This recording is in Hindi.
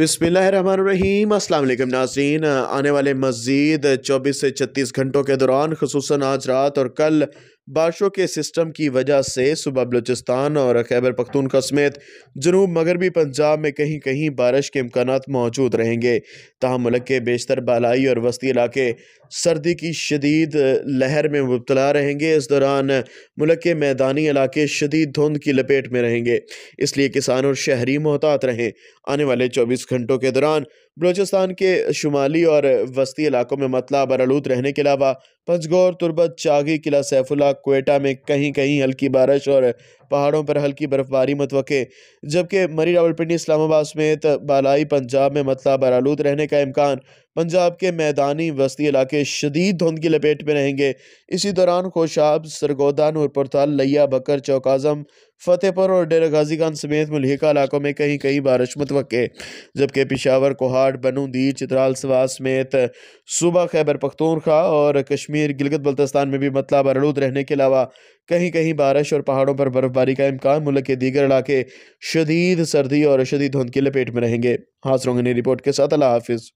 बिसमीम अल्लाम नाजीन आने वाले मज़ीद चौबीस से छत्तीस घंटों के दौरान खसूस आज रात और कल बारिशों के सिस्टम की वजह से सुबह बलूचिस्तान और खैबर पख्तूनखा समेत जनूब मगरबी पंजाब में कहीं कहीं बारिश के इम्कान मौजूद रहेंगे तहम मुल्क के बेशतर बालाई और वस्ती इलाके सर्दी की शदीद लहर में मुबतला रहेंगे इस दौरान मुल्क के मैदानी इलाके शदीद धुंध की लपेट में रहेंगे इसलिए किसान और शहरी मोहतात रहें आने वाले चौबीस घंटों के दौरान बलोचिस्तान के शुमाली और वस्ती इलाकों में मतला बरलूत रहने के अलावा पंचगौर तुरबत चागी किला सैफुल्ला कोयटा में कहीं कहीं हल्की बारिश और पहाड़ों पर हल्की बर्फबारी मतव जबकि मरी रावलपिंडी इस्लामाबाद समेत बालाई पंजाब में मतला बरालूद रहने का इम्कान पंजाब के मैदानी वस्ती इलाके शदीद धुंध की लपेट में रहेंगे इसी दौरान खोशाब सरगोदा नूरपुरताल लिया बकर चौक आजम फतेहपुर और डेरा गाजी खान समेत मलहिका इलाकों में कहीं कहीं बारिश मुतव जबकि पिशावर कोहाट बनूदी चित्राल सवा समेत सूबा खैबर पख्तूनखा और कश्मीर गिलगत बल्तिस्तान में भी मतला बरलूद रहने के अलावा कहीं कहीं बारिश और पहाड़ों पर बर्फबारी का इम्कान मुल्क के दीगर इलाके शदीद सर्दी और शदीद धुंध की लपेट में रहेंगे हाथ रोंगनी रिपोर्ट के साथ अला हाफिज़